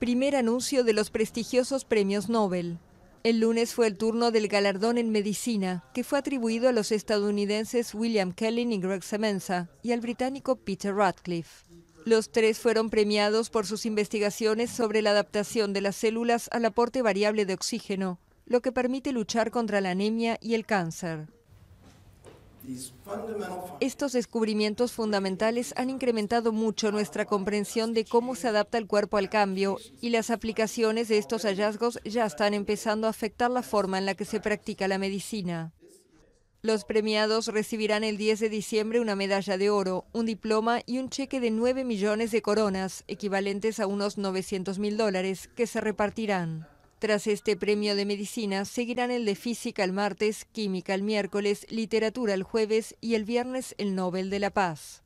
primer anuncio de los prestigiosos premios Nobel. El lunes fue el turno del galardón en medicina, que fue atribuido a los estadounidenses William Kelly y Greg Semenza y al británico Peter Radcliffe. Los tres fueron premiados por sus investigaciones sobre la adaptación de las células al aporte variable de oxígeno, lo que permite luchar contra la anemia y el cáncer. Estos descubrimientos fundamentales han incrementado mucho nuestra comprensión de cómo se adapta el cuerpo al cambio y las aplicaciones de estos hallazgos ya están empezando a afectar la forma en la que se practica la medicina. Los premiados recibirán el 10 de diciembre una medalla de oro, un diploma y un cheque de 9 millones de coronas, equivalentes a unos 900 mil dólares, que se repartirán. Tras este premio de medicina, seguirán el de física el martes, química el miércoles, literatura el jueves y el viernes el Nobel de la Paz.